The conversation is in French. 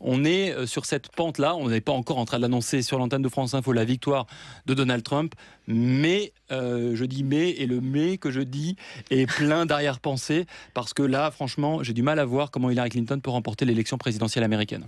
On est euh, sur cette pente-là. On n'est pas encore en train de l'annoncer sur l'antenne de France Info la victoire de Donald Trump, mais euh, je dis mais et le mais que je dis est plein d'arrière-pensée parce que là, franchement, j'ai du mal à voir comment Hillary Clinton peut remporter l'élection présidentielle américaine.